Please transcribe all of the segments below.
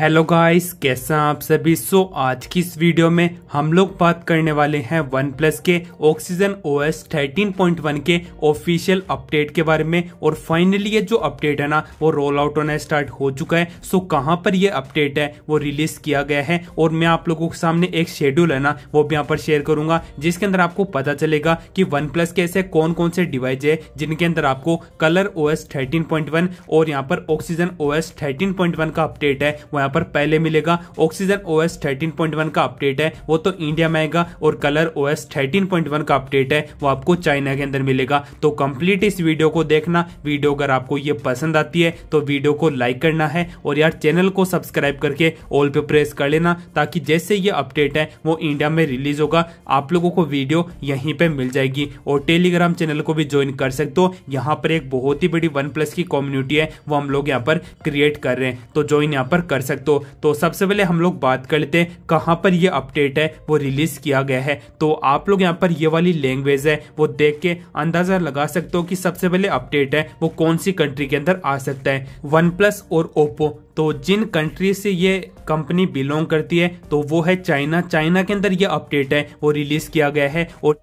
hello guys कैसा आप सभी सो आज की इस वीडियो में हम लोग बात करने वाले हैं वन प्लस के ऑक्सीजन ओएस 13.1 के ऑफिशियल अपडेट के बारे में और फाइनली ये जो अपडेट है ना वो रोल आउट होना स्टार्ट हो चुका है सो कहाँ पर ये अपडेट है वो रिलीज किया गया है और मैं आप लोगों के सामने एक शेड्यूल है ना वो भी यहाँ पर शेयर करूंगा जिसके अंदर आपको पता चलेगा कि वन प्लस के ऐसे कौन कौन से डिवाइस है जिनके अंदर आपको कलर ओ एस और यहाँ पर ऑक्सीजन ओ एस का अपडेट है वो यहाँ पर पहले मिलेगा ऑक्सीजन ओ एस का अपडेट है वो तो इंडिया में आएगा और कलर ओ एस का अपडेट है वो आपको चाइना के अंदर मिलेगा तो कंप्लीट इस वीडियो को देखना वीडियो अगर आपको ये पसंद आती है तो वीडियो को लाइक करना है और यार चैनल को सब्सक्राइब करके ऑल पे प्रेस कर लेना ताकि जैसे ये अपडेट है वो इंडिया में रिलीज होगा आप लोगों को वीडियो यहीं पे मिल जाएगी और टेलीग्राम चैनल को भी ज्वाइन कर सकते हो यहाँ पर एक बहुत ही बड़ी वन प्लस की कम्युनिटी है वो हम लोग यहाँ पर क्रिएट कर रहे हैं तो ज्वाइन यहाँ पर कर सकते तक तो तो सबसे पहले हम लोग बात कर लेते हैं कहाँ पर ये अपडेट है वो रिलीज़ किया गया है तो आप लोग यहाँ पर ये वाली लैंग्वेज है वो देख के अंदाज़ा लगा सकते हो कि सबसे पहले अपडेट है वो कौन सी कंट्री के अंदर आ सकता है वन प्लस और ओप्पो तो जिन कंट्री से ये कंपनी बिलोंग करती है तो वो है चाइना चाइना के अंदर ये अपडेट है वो रिलीज़ किया गया है और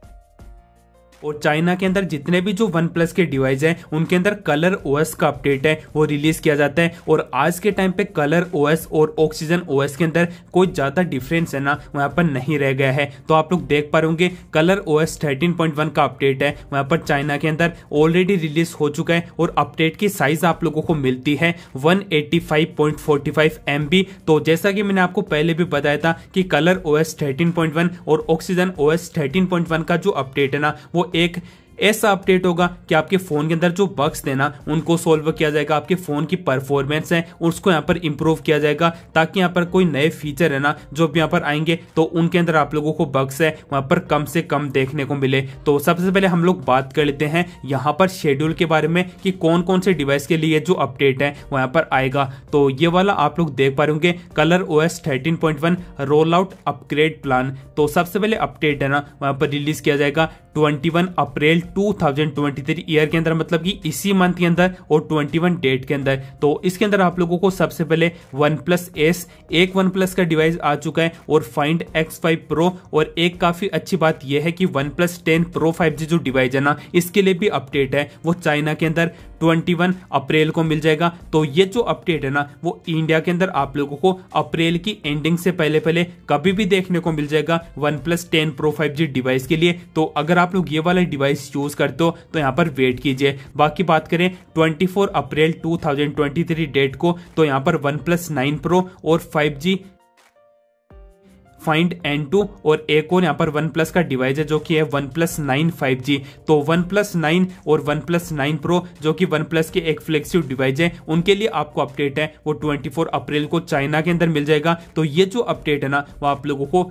और चाइना के अंदर जितने भी जो वन प्लस के डिवाइस हैं उनके अंदर कलर ओएस का अपडेट है वो रिलीज किया जाता है और आज के टाइम पे कलर ओएस और ऑक्सीजन ओएस के अंदर कोई ज़्यादा डिफरेंस है ना वहाँ पर नहीं रह गया है तो आप लोग देख पा रहे कलर ओएस 13.1 का अपडेट है वहाँ पर चाइना के अंदर ऑलरेडी रिलीज हो चुका है और अपडेट की साइज आप लोगों को मिलती है वन एट्टी तो जैसा कि मैंने आपको पहले भी बताया था कि कलर ओ एस और ऑक्सीजन ओ एस का जो अपडेट है ना वो एक ऐसा अपडेट होगा कि आपके फोन के अंदर जो बग्स थे ना उनको सॉल्व किया जाएगा आपके फोन की परफॉर्मेंस है उसको यहाँ पर इंप्रूव किया जाएगा ताकि यहाँ पर कोई नए फीचर है ना जो भी यहाँ पर आएंगे तो उनके अंदर आप लोगों को बग्स है वहाँ पर कम से कम देखने को मिले तो सबसे पहले हम लोग बात कर लेते हैं यहाँ पर शेड्यूल के बारे में कि कौन कौन से डिवाइस के लिए जो अपडेट है वहां पर आएगा तो ये वाला आप लोग देख पा रहे होंगे Color O S thirteen point one roll out upgrade plan तो सबसे पहले अपडेट है ना वहाँ पर रिलीज किया जाएगा 21 अप्रैल 2023 ईयर के अंदर मतलब कि इसी मंथ के अंदर और 21 डेट के अंदर तो इसके अंदर आप लोगों को सबसे पहले वन प्लस एस एक वन प्लस का डिवाइस आ चुका है और फाइंड एक्स फाइव प्रो और एक काफी अच्छी बात यह है कि OnePlus ten Pro five G जो डिवाइस है ना इसके लिए भी अपडेट है वो चाइना के अंदर 21 अप्रैल को मिल जाएगा तो ये जो अपडेट है ना वो इंडिया के अंदर आप लोगों को अप्रैल की एंडिंग से पहले पहले कभी भी देखने को मिल जाएगा OnePlus ten Pro five G device के लिए तो अगर आप आप लोग ये वाला डिवाइस चूज करते हो तो यहाँ पर वेट कीजिए बाकी बात करें 24 अप्रैल 2023 डेट को तो यहाँ पर वन प्लस नाइन प्रो और 5G फाइंड N2 और एक और यहाँ पर वन प्लस का डिवाइस है जो कि है OnePlus nine five G तो वन प्लस नाइन और वन प्लस नाइन प्रो जो कि वन प्लस के एक फ्लेक्सिव डिवाइस है उनके लिए आपको अपडेट है वो 24 अप्रैल को चाइना के अंदर मिल जाएगा तो ये जो अपडेट है ना वो आप लोगों को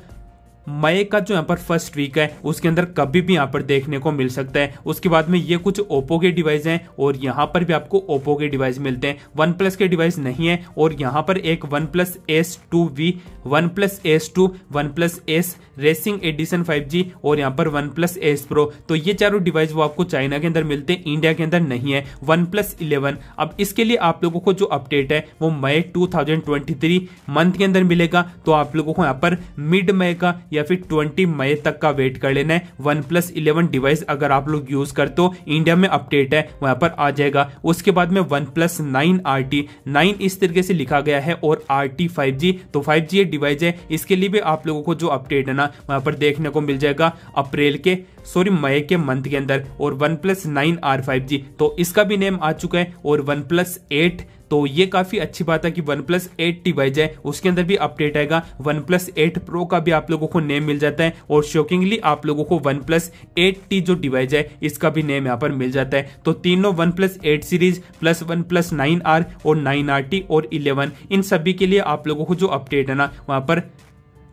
मई का जो यहाँ पर फर्स्ट वीक है उसके अंदर कभी भी यहाँ पर देखने को मिल सकता है उसके बाद में ये कुछ ओप्पो के डिवाइस हैं और यहाँ पर भी आपको ओप्पो के डिवाइस मिलते हैं वन प्लस के डिवाइस नहीं है और यहाँ पर एक OnePlus S two V OnePlus S two OnePlus S racing edition five G और यहाँ पर वन प्लस एस प्रो तो ये चारों डिवाइस वो आपको चाइना के अंदर मिलते हैं इंडिया के अंदर नहीं है वन प्लस इलेवन अब इसके लिए आप लोगों को जो अपडेट है वो May two thousand twenty three month के अंदर मिलेगा तो आप लोगों को यहाँ पर मिड मई का या फिर 20 मई तक का वेट कर लेना है वन प्लस इलेवन डिवाइस अगर आप लोग यूज करते हो इंडिया में अपडेट है वहां पर आ जाएगा उसके बाद में OnePlus nine R T nine इस तरीके से लिखा गया है और आर टी फाइव जी तो फाइव जी डिवाइस है इसके लिए भी आप लोगों को जो अपडेट है ना वहां पर देखने को मिल जाएगा अप्रैल के सॉरी मई के मंथ के अंदर और OnePlus nine R five G तो इसका भी नेम आ चुका है और वन प्लस एट तो ये काफी अच्छी बात है कि OnePlus eight T Y जाए उसके अंदर भी अपडेट आएगा वन प्लस एट प्रो का भी आप लोगों को नेम मिल जाता है और शॉकिंगली आप लोगों को वन प्लस एट टी जो डिवाइस है इसका भी नेम यहाँ पर मिल जाता है तो तीनों OnePlus eight series plus OnePlus nine R और नाइन आर टी और इलेवन इन सभी के लिए आप लोगों को जो अपडेट है ना वहां पर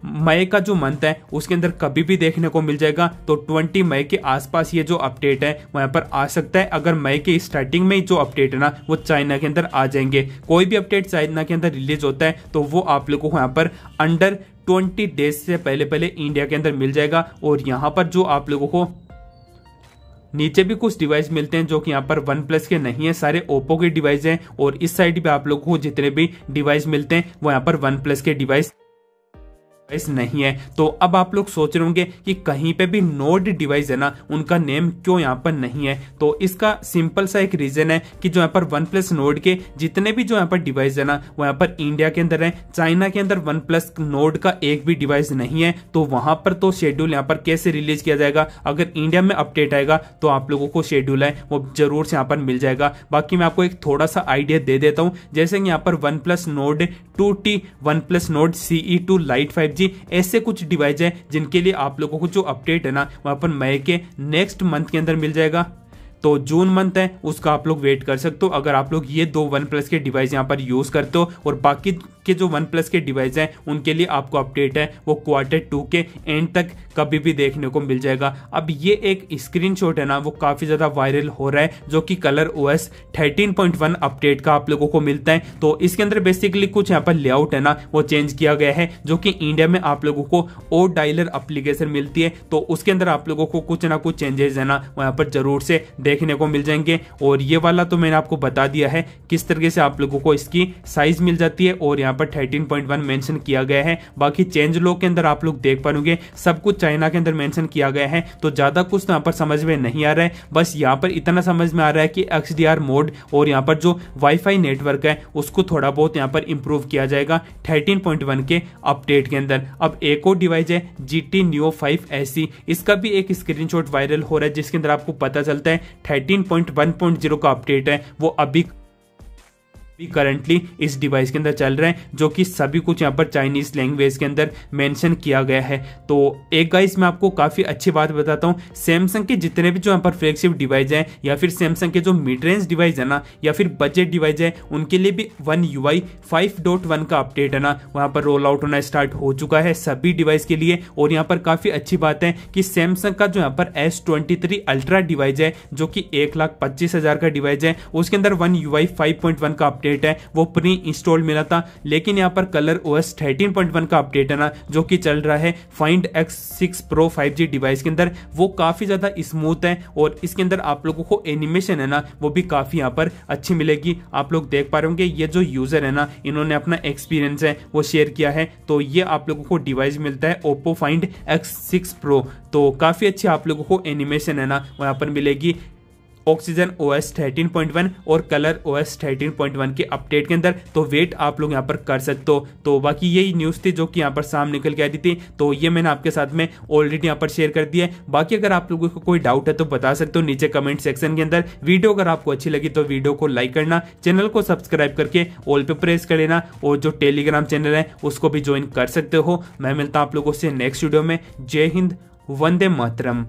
मई का जो मंथ है उसके अंदर कभी भी देखने को मिल जाएगा तो 20 मई के आसपास ये जो अपडेट है वहां पर आ सकता है अगर मई के स्टार्टिंग में जो अपडेट है ना वो चाइना के अंदर आ जाएंगे कोई भी अपडेट चाइना के अंदर रिलीज होता है तो वो आप लोग को वहां पर अंडर 20 डेज से पहले पहले इंडिया के अंदर मिल जाएगा और यहाँ पर जो आप लोगों को नीचे भी कुछ डिवाइस मिलते हैं जो कि यहाँ पर वन प्लस के नहीं है सारे ओप्पो के डिवाइस हैं और इस साइड पे आप लोगों को जितने भी डिवाइस मिलते हैं वो यहाँ पर वन प्लस के डिवाइस डिवाइस नहीं है तो अब आप लोग सोच रहे होंगे कि कहीं पे भी नोड डिवाइस है ना उनका नेम क्यों यहाँ पर नहीं है तो इसका सिंपल सा एक रीजन है कि जो यहाँ पर वन प्लस नोड के जितने भी जो यहाँ पर डिवाइस है ना वो यहाँ पर इंडिया के अंदर है चाइना के अंदर वन प्लस नोड का एक भी डिवाइस नहीं है तो वहां पर तो शेड्यूल यहाँ पर कैसे रिलीज किया जाएगा अगर इंडिया में अपडेट आएगा तो आप लोगों को शेड्यूल है वो जरूर से यहाँ पर मिल जाएगा बाकी मैं आपको एक थोड़ा सा आइडिया दे देता हूँ जैसे यहाँ पर OnePlus Nord two T OnePlus Nord CE two lite five G ऐसे कुछ डिवाइस हैं जिनके लिए आप लोगों को जो अपडेट है ना वहाँ पर मई के नेक्स्ट मंथ के अंदर मिल जाएगा तो जून मंथ है उसका आप लोग वेट कर सकते हो अगर आप लोग ये दो वन प्लस के डिवाइस यहाँ पर यूज़ करते हो और बाकी के जो वन प्लस के डिवाइस हैं उनके लिए आपको अपडेट है वो क्वार्टर टू के एंड तक कभी भी देखने को मिल जाएगा अब ये एक स्क्रीन है ना वो काफ़ी ज़्यादा वायरल हो रहा है जो कि कलर ओ एस अपडेट का आप लोगों को मिलता है तो इसके अंदर बेसिकली कुछ यहाँ पर लेआउट है ना वो चेंज किया गया है जो कि इंडिया में आप लोगों को ओ डायलर अप्लीकेशन मिलती है तो उसके अंदर आप लोगों को कुछ ना कुछ चेंजेस है ना वहाँ पर जरूर से देखने को मिल जाएंगे और ये वाला तो मैंने आपको बता दिया है किस तरीके से आप लोगों को इसकी साइज मिल जाती है और यहाँ यहाँ पर थर्टीन पॉइंट वन मेंशन किया गया है बाकी चेंज लोग के अंदर आप लोग देख पाओगे सब कुछ चाइना के अंदर मेंशन किया गया है तो ज्यादा कुछ तो यहाँ पर समझ में नहीं आ रहा है बस यहाँ पर इतना समझ में आ रहा है कि एक्स मोड और यहाँ पर जो वाईफाई नेटवर्क है उसको थोड़ा बहुत यहाँ पर इम्प्रूव किया जाएगा थर्टीन के अपडेट के अंदर अब एक और डिवाइस है जी टी न्यू इसका भी एक स्क्रीन वायरल हो रहा है जिसके अंदर आपको पता चलता है थर्टीन का अपडेट है वो अभी भी करंटली इस डिवाइस के अंदर चल रहे हैं जो कि सभी कुछ यहाँ पर चाइनीज लैंग्वेज के अंदर मेंशन किया गया है तो एक गाइस मैं आपको काफ़ी अच्छी बात बताता हूँ सैमसंग के जितने भी जो यहाँ पर फ्लैगशिप डिवाइस हैं या फिर सैमसंग के जो मिड रेंज डिवाइस है ना या फिर बजट डिवाइस है उनके लिए भी वन यू आई का अपडेट है ना वहाँ पर रोल आउट होना स्टार्ट हो चुका है सभी डिवाइस के लिए और यहाँ पर काफ़ी अच्छी बात है कि सैमसंग का जो यहाँ पर एस अल्ट्रा डिवाइस है जो कि एक लाख पच्चीस हजार का डिवाइस है उसके अंदर one you I five point one का अपडेट अपडेट है वो प्री इंस्टॉल मिला था लेकिन यहाँ पर कलर ओ एस का अपडेट है ना जो कि चल रहा है find X six pro five device के अंदर वो काफ़ी ज़्यादा स्मूथ है और इसके अंदर आप लोगों को एनिमेशन है ना वो भी काफ़ी यहाँ पर अच्छी मिलेगी आप लोग देख पा रहे होंगे ये जो यूज़र है ना इन्होंने अपना एक्सपीरियंस है वो शेयर किया है तो ये आप लोगों को डिवाइस मिलता है Oppo Find X six Pro तो काफ़ी अच्छी आप लोगों को एनिमेशन है ना वहाँ पर मिलेगी Oxygen O S thirteen point one और Color O S thirteen point one के अपडेट के अंदर तो वेट आप लोग यहाँ पर कर सकते हो तो बाकी यही न्यूज़ थी जो कि यहाँ पर सामने निकल के आई थी तो ये मैंने आपके साथ में ऑलरेडी यहाँ पर शेयर कर दिया है बाकी अगर आप लोगों को कोई डाउट है तो बता सकते हो नीचे कमेंट सेक्शन के अंदर वीडियो अगर आपको अच्छी लगी तो वीडियो को लाइक करना चैनल को सब्सक्राइब करके ऑल पे प्रेस कर लेना और जो टेलीग्राम चैनल है उसको भी ज्वाइन कर सकते हो मैं मिलता हूँ आप लोगों से नेक्स्ट वीडियो में जय हिंद वंदे मातरम